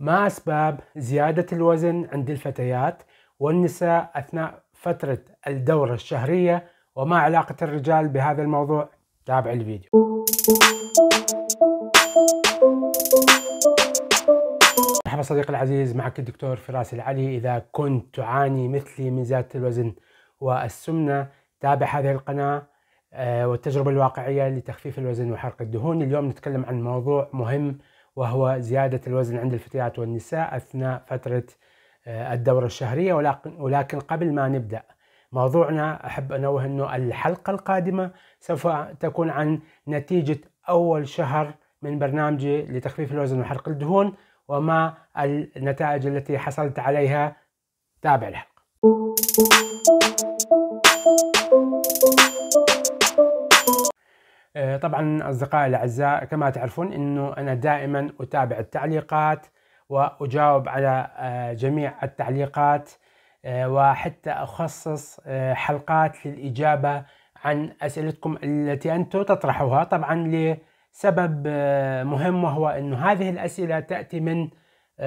ما أسباب زيادة الوزن عند الفتيات والنساء أثناء فترة الدورة الشهرية وما علاقة الرجال بهذا الموضوع تابع الفيديو مرحبا صديقي العزيز معك الدكتور فراس العلي إذا كنت تعاني مثلي من زيادة الوزن والسمنة تابع هذه القناة آه، والتجربة الواقعية لتخفيف الوزن وحرق الدهون اليوم نتكلم عن موضوع مهم وهو زيادة الوزن عند الفتيات والنساء أثناء فترة آه، الدورة الشهرية ولكن قبل ما نبدأ موضوعنا أحب أنوه أنه الحلقة القادمة سوف تكون عن نتيجة أول شهر من برنامجي لتخفيف الوزن وحرق الدهون وما النتائج التي حصلت عليها تابع الحلقة آه، طبعا أصدقائي الأعزاء كما تعرفون أنه أنا دائما أتابع التعليقات وأجاوب على آه، جميع التعليقات آه، وحتى أخصص حلقات للإجابة عن أسئلتكم التي أنتم تطرحوها طبعا لسبب مهم وهو أن هذه الأسئلة تأتي من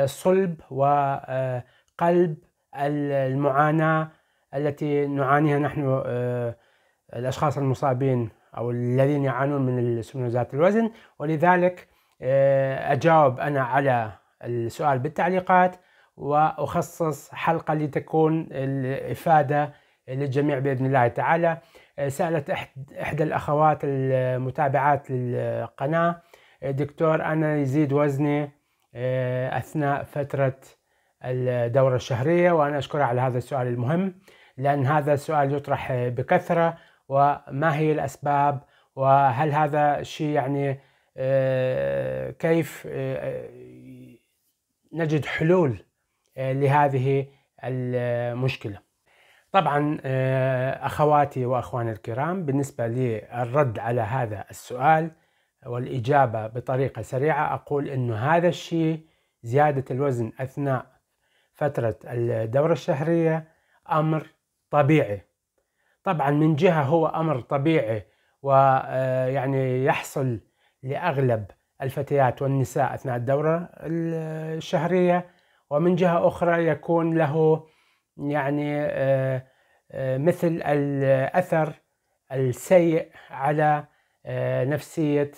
صلب وقلب المعاناة التي نعانيها نحن الأشخاص المصابين أو الذين يعانون من السمنة ذات الوزن ولذلك آه، أجاوب أنا على السؤال بالتعليقات وأخصص حلقة لتكون الإفادة للجميع بإذن الله تعالى آه، سألت إحدى الأخوات المتابعات للقناة آه، دكتور أنا يزيد وزني أثناء فترة الدورة الشهرية وأنا أشكرها على هذا السؤال المهم لأن هذا السؤال يطرح بكثرة وما هي الأسباب وهل هذا الشيء يعني آه، كيف آه، آه، نجد حلول لهذه المشكلة طبعا أخواتي وأخواني الكرام بالنسبة للرد على هذا السؤال والإجابة بطريقة سريعة أقول أن هذا الشيء زيادة الوزن أثناء فترة الدورة الشهرية أمر طبيعي طبعا من جهة هو أمر طبيعي ويعني آه، يحصل لأغلب الفتيات والنساء أثناء الدورة الشهرية ومن جهة أخرى يكون له يعني آه، آه، مثل الأثر السيء على نفسية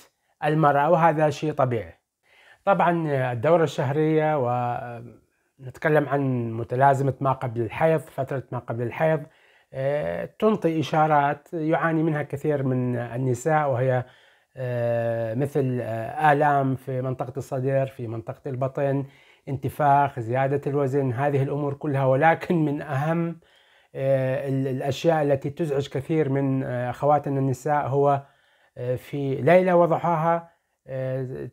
المرأة وهذا شيء طبيعي طبعا الدورة الشهرية ونتكلم عن متلازمة ما قبل الحيض فترة ما قبل الحيض آه، تنطي إشارات يعاني منها كثير من النساء وهي آه، مثل آه، آلام في منطقة الصدر في منطقة البطن انتفاخ زيادة الوزن هذه الأمور كلها ولكن من أهم الأشياء التي تزعج كثير من أخواتنا النساء هو في ليلة وضحاها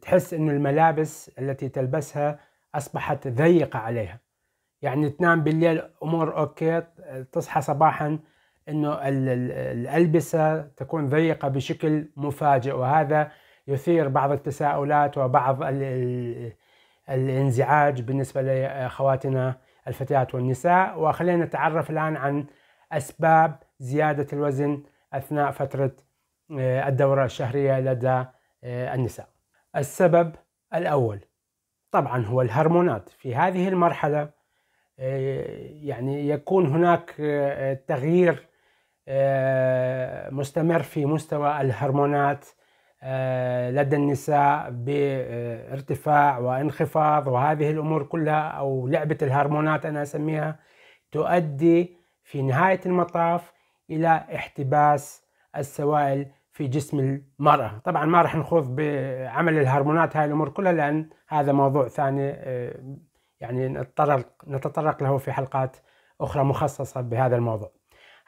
تحس أن الملابس التي تلبسها أصبحت ضيقة عليها يعني تنام بالليل امور اوكي تصحى صباحا انه الالبسه تكون ضيقه بشكل مفاجئ وهذا يثير بعض التساؤلات وبعض الانزعاج بالنسبه لاخواتنا الفتيات والنساء وخلينا نتعرف الان عن اسباب زياده الوزن اثناء فتره آه، الدوره الشهريه لدى آه، النساء. السبب الاول طبعا هو الهرمونات في هذه المرحله يعني يكون هناك آه، تغيير آه، مستمر في مستوى الهرمونات آه، لدى النساء بارتفاع وانخفاض وهذه الامور كلها او لعبه الهرمونات انا اسميها تؤدي في نهايه المطاف الى احتباس السوائل في جسم المراه، طبعا ما راح نخوض بعمل الهرمونات هاي الامور كلها لان هذا موضوع ثاني يعني نتطرق نتطرق له في حلقات أخرى مخصصة بهذا الموضوع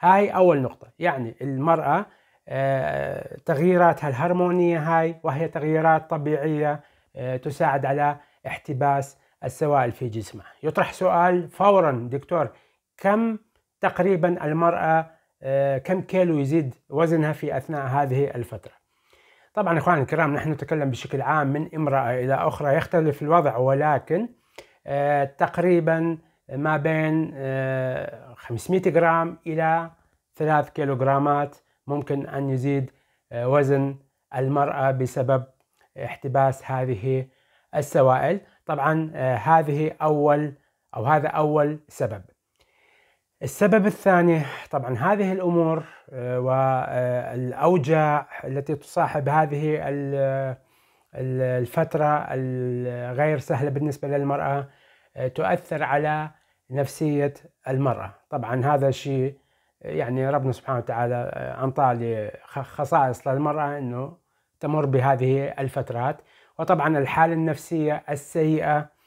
هاي أول نقطة يعني المرأة آه، تغييراتها الهرمونية هاي وهي تغييرات طبيعية آه، تساعد على احتباس السوائل في جسمها يطرح سؤال فورا دكتور كم تقريبا المرأة آه، كم كيلو يزيد وزنها في أثناء هذه الفترة طبعا إخواني الكرام نحن نتكلم بشكل عام من امرأة إلى أخرى يختلف الوضع ولكن آه، تقريبا ما بين 500 آه، جرام إلى 3 كيلوغرامات ممكن أن يزيد آه، وزن المرأة بسبب احتباس هذه السوائل طبعا هذه أول أو هذا أول سبب السبب الثاني طبعا هذه الأمور والأوجاع التي تصاحب هذه الفترة الغير سهلة بالنسبة للمرأة آه، تؤثر على نفسية المرأة طبعا هذا الشيء آه، يعني ربنا سبحانه وتعالى آه، أنطى خصائص للمرأة أنه تمر بهذه الفترات وطبعا الحالة النفسية السيئة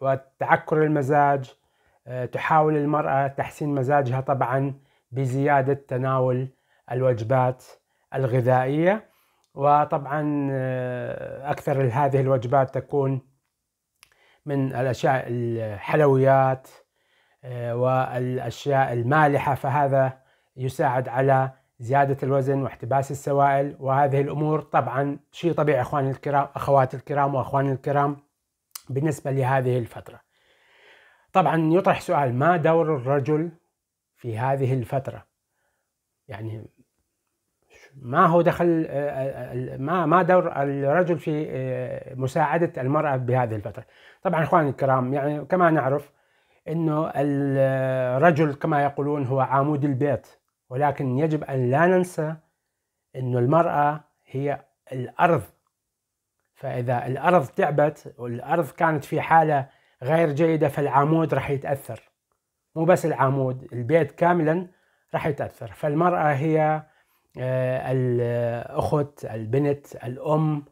وتعكر المزاج تحاول المرأة تحسين مزاجها طبعا بزيادة تناول الوجبات الغذائية وطبعا آه، أكثر هذه الوجبات تكون من الأشياء الحلويات آه، والأشياء المالحة فهذا يساعد على زيادة الوزن واحتباس السوائل وهذه الأمور طبعا شيء طبيعي أخواني الكرام أخواتي الكرام وأخواني الكرام بالنسبة لهذه الفترة طبعا يطرح سؤال ما دور الرجل في هذه الفترة يعني ما هو دخل آه، آه، آه، ما ما دور الرجل في مساعده المراه بهذه الفتره طبعا اخواني الكرام يعني كما نعرف انه الرجل كما يقولون هو عمود البيت ولكن يجب ان لا ننسى انه المراه هي الارض فاذا الارض تعبت والارض كانت في حاله غير جيده فالعمود راح يتاثر مو بس العمود البيت كاملا راح يتاثر فالمراه هي آه، الأخت البنت الأم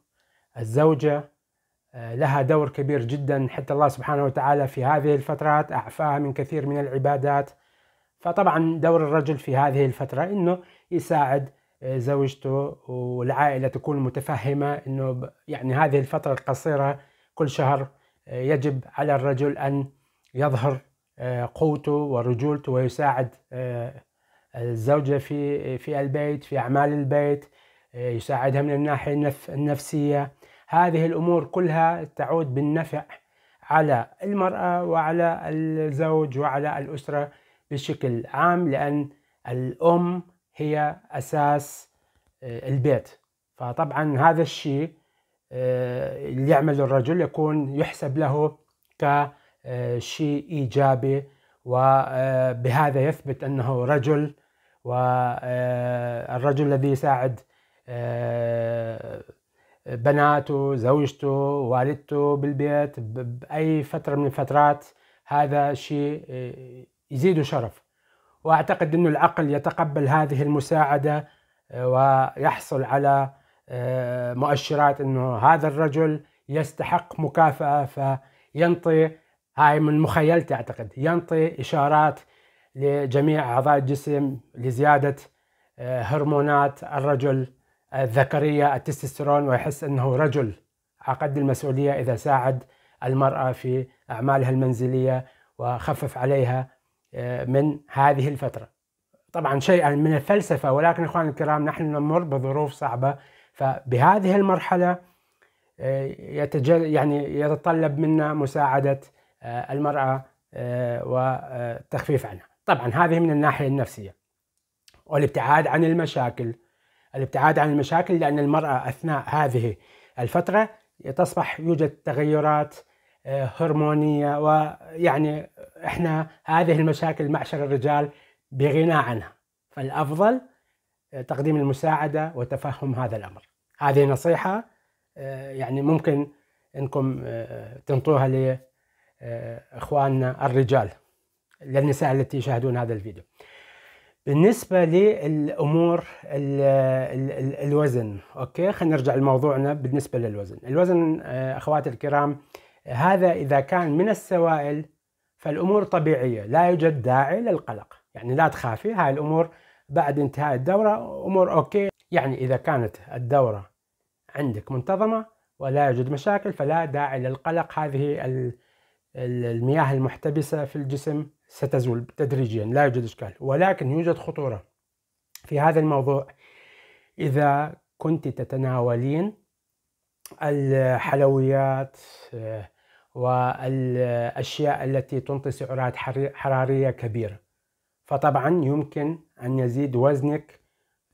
الزوجة آه، لها دور كبير جدا حتى الله سبحانه وتعالى في هذه الفترات أعفاها من كثير من العبادات فطبعا دور الرجل في هذه الفترة أنه يساعد آه، زوجته والعائلة تكون متفهمة أنه يعني هذه الفترة القصيرة كل شهر يجب على الرجل أن يظهر قوته ورجولته ويساعد الزوجة في في البيت في أعمال البيت آه، يساعدها من الناحية النفسية هذه الأمور كلها تعود بالنفع على المرأة وعلى الزوج وعلى الأسرة بشكل عام لأن الأم هي أساس آه، البيت فطبعا هذا الشيء آه، اللي يعمل الرجل يكون يحسب له كشيء إيجابي وبهذا يثبت أنه رجل والرجل آه، الذي يساعد آه، بناته زوجته والدته بالبيت بأي فترة من الفترات هذا شيء آه، يزيده شرف وأعتقد أن العقل يتقبل هذه المساعدة ويحصل على مؤشرات أنه هذا الرجل يستحق مكافأة فينطي هاي من مخيلتي أعتقد ينطي إشارات لجميع أعضاء الجسم لزيادة آه، هرمونات الرجل آه، الذكرية التستوستيرون ويحس أنه رجل على قد المسؤولية إذا ساعد المرأة في أعمالها المنزلية وخفف عليها آه، من هذه الفترة طبعا شيئا من الفلسفة ولكن إخواني الكرام نحن نمر بظروف صعبة فبهذه المرحلة يتجل يعني يتطلب منا مساعدة المرأة وتخفيف عنها طبعا هذه من الناحية النفسية والابتعاد عن المشاكل الابتعاد عن المشاكل لأن المرأة أثناء هذه الفترة تصبح يوجد تغيرات آه، هرمونية ويعني احنا هذه المشاكل معشر الرجال بغنى عنها فالأفضل آه، تقديم المساعدة وتفهم هذا الأمر هذه نصيحة آه، يعني ممكن انكم تنطوها لاخواننا الرجال للنساء التي يشاهدون هذا الفيديو بالنسبة للأمور الـ الـ الـ الوزن أوكي خلينا نرجع لموضوعنا بالنسبة للوزن الوزن آه، أخواتي الكرام هذا إذا كان من السوائل فالأمور طبيعية لا يوجد داعي للقلق يعني لا تخافي هاي الأمور بعد انتهاء الدورة أمور أوكي يعني إذا كانت الدورة عندك منتظمة ولا يوجد مشاكل فلا داعي للقلق هذه المياه المحتبسة في الجسم ستزول تدريجيا لا يوجد إشكال ولكن يوجد خطورة في هذا الموضوع إذا كنت تتناولين الحلويات آه، والأشياء التي تعطي سعرات حرارية كبيرة فطبعا يمكن أن يزيد وزنك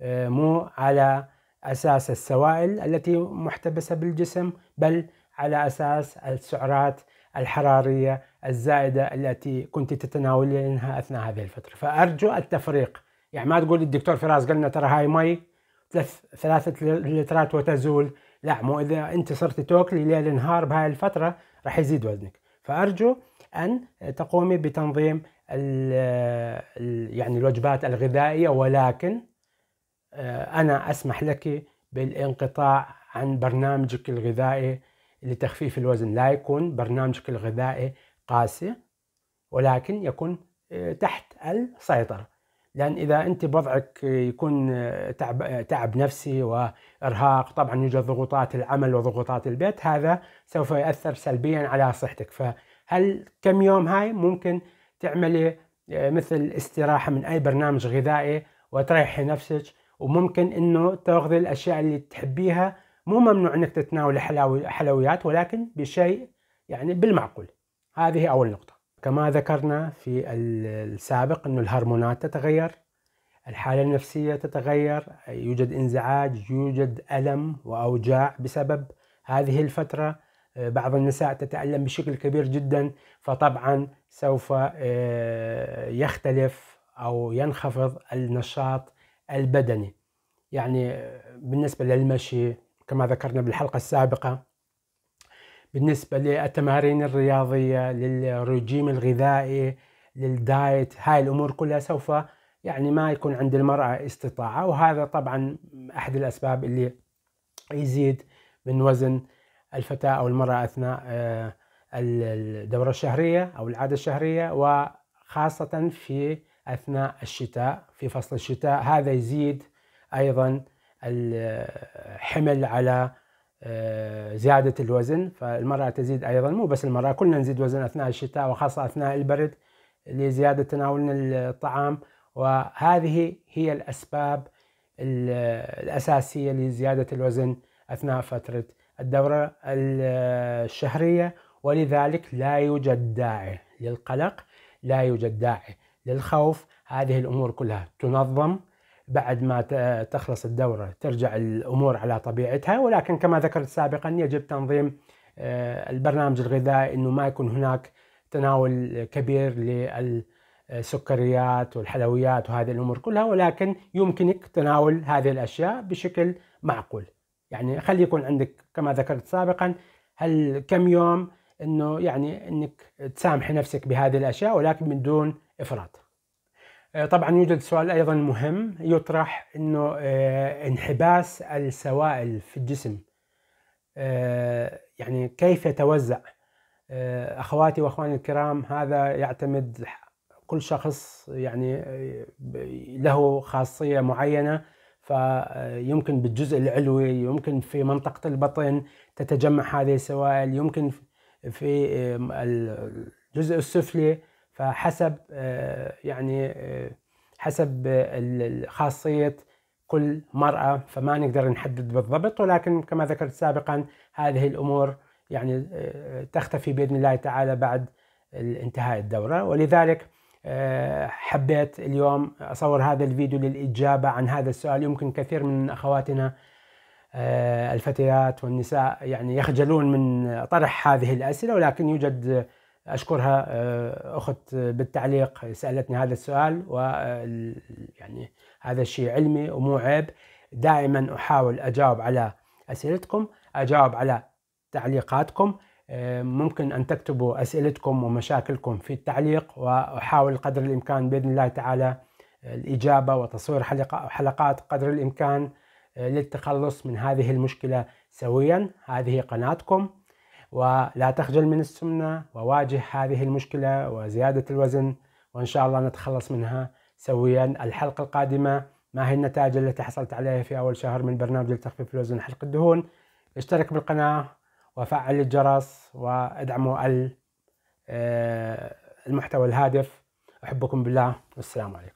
آه، مو على أساس السوائل التي محتبسة بالجسم بل على أساس السعرات الحرارية الزائدة التي كنت تتناولينها أثناء هذه الفترة فأرجو التفريق يعني ما تقول الدكتور فراس قال لنا ترى هاي مي ثلاثة لترات وتزول لا مو إذا أنت صرت تاكلي ليل نهار بهاي الفترة راح يزيد وزنك فأرجو أن تقومي بتنظيم ال يعني الوجبات الغذائية ولكن آه، أنا أسمح لك بالانقطاع عن برنامجك الغذائي لتخفيف الوزن لا يكون برنامجك الغذائي قاسي ولكن يكون آه، تحت السيطرة لأن إذا أنت بوضعك آه، يكون آه، تعب, تعب نفسي وإرهاق طبعا يوجد ضغوطات العمل وضغوطات البيت هذا سوف يأثر سلبيا على صحتك فهل كم يوم هاي ممكن تعملي مثل استراحة من أي برنامج غذائي وتريحي نفسك وممكن أنه تاخذي الأشياء اللي تحبيها مو ممنوع انك تتناول حلويات ولكن بشيء يعني بالمعقول هذه اول نقطه كما ذكرنا في السابق انه الهرمونات تتغير الحاله النفسيه تتغير يوجد انزعاج يوجد الم واوجاع بسبب هذه الفتره آه، بعض النساء تتألم بشكل كبير جدا فطبعا سوف آه، يختلف أو ينخفض النشاط البدني يعني آه، بالنسبة للمشي كما ذكرنا بالحلقة السابقة بالنسبة للتمارين الرياضية للرجيم الغذائي للدايت هاي الأمور كلها سوف يعني ما يكون عند المرأة استطاعة وهذا طبعا أحد الأسباب اللي يزيد من وزن الفتاة أو المرأة أثناء آه، الدورة الشهرية أو العادة الشهرية وخاصة في أثناء الشتاء في فصل الشتاء هذا يزيد أيضا الحمل على آه، زيادة الوزن فالمرأة تزيد أيضا مو بس المرأة كلنا نزيد وزن أثناء الشتاء وخاصة أثناء البرد لزيادة تناولنا الطعام وهذه هي الأسباب الأساسية لزيادة الوزن أثناء فترة الدورة الشهرية ولذلك لا يوجد داعي للقلق لا يوجد داعي للخوف هذه الأمور كلها تنظم بعد ما تخلص الدورة ترجع الأمور على طبيعتها ولكن كما ذكرت سابقا يجب تنظيم آه، البرنامج الغذائي أنه ما يكون هناك تناول كبير للسكريات والحلويات وهذه الأمور كلها ولكن يمكنك تناول هذه الأشياء بشكل معقول يعني خلي يكون عندك كما ذكرت سابقا هل كم يوم انه يعني انك تسامحي نفسك بهذه الاشياء ولكن من دون افراط آه، طبعا يوجد سؤال ايضا مهم يطرح انه آه، انحباس السوائل في الجسم آه، يعني كيف يتوزع اخواتي واخواني الكرام هذا يعتمد كل شخص يعني له خاصيه معينه فيمكن بالجزء العلوي يمكن في منطقه البطن تتجمع هذه السوائل يمكن في الجزء السفلي فحسب آه، يعني آه، حسب خاصيه كل مرأة فما نقدر نحدد بالضبط ولكن كما ذكرت سابقا هذه الأمور يعني آه، تختفي بإذن الله تعالى بعد انتهاء الدورة ولذلك حبيت اليوم أصور هذا الفيديو للإجابة عن هذا السؤال يمكن كثير من أخواتنا الفتيات والنساء يعني يخجلون من طرح هذه الأسئلة ولكن يوجد اشكرها آه، اخت بالتعليق سالتني هذا السؤال و آه، يعني هذا الشيء علمي ومو عيب دائما احاول اجاوب على اسئلتكم اجاوب على تعليقاتكم آه، ممكن ان تكتبوا اسئلتكم ومشاكلكم في التعليق واحاول قدر الامكان باذن الله تعالى الاجابه وتصوير حلقات قدر الامكان للتخلص من هذه المشكله سويا هذه قناتكم ولا تخجل من السمنة وواجه هذه المشكلة وزيادة الوزن وإن شاء الله نتخلص منها سويا الحلقة القادمة ما هي النتائج التي حصلت عليها في أول شهر من برنامج لتخفيف الوزن حلق الدهون اشترك بالقناة وفعل الجرس وادعموا آه، المحتوى الهادف أحبكم بالله والسلام عليكم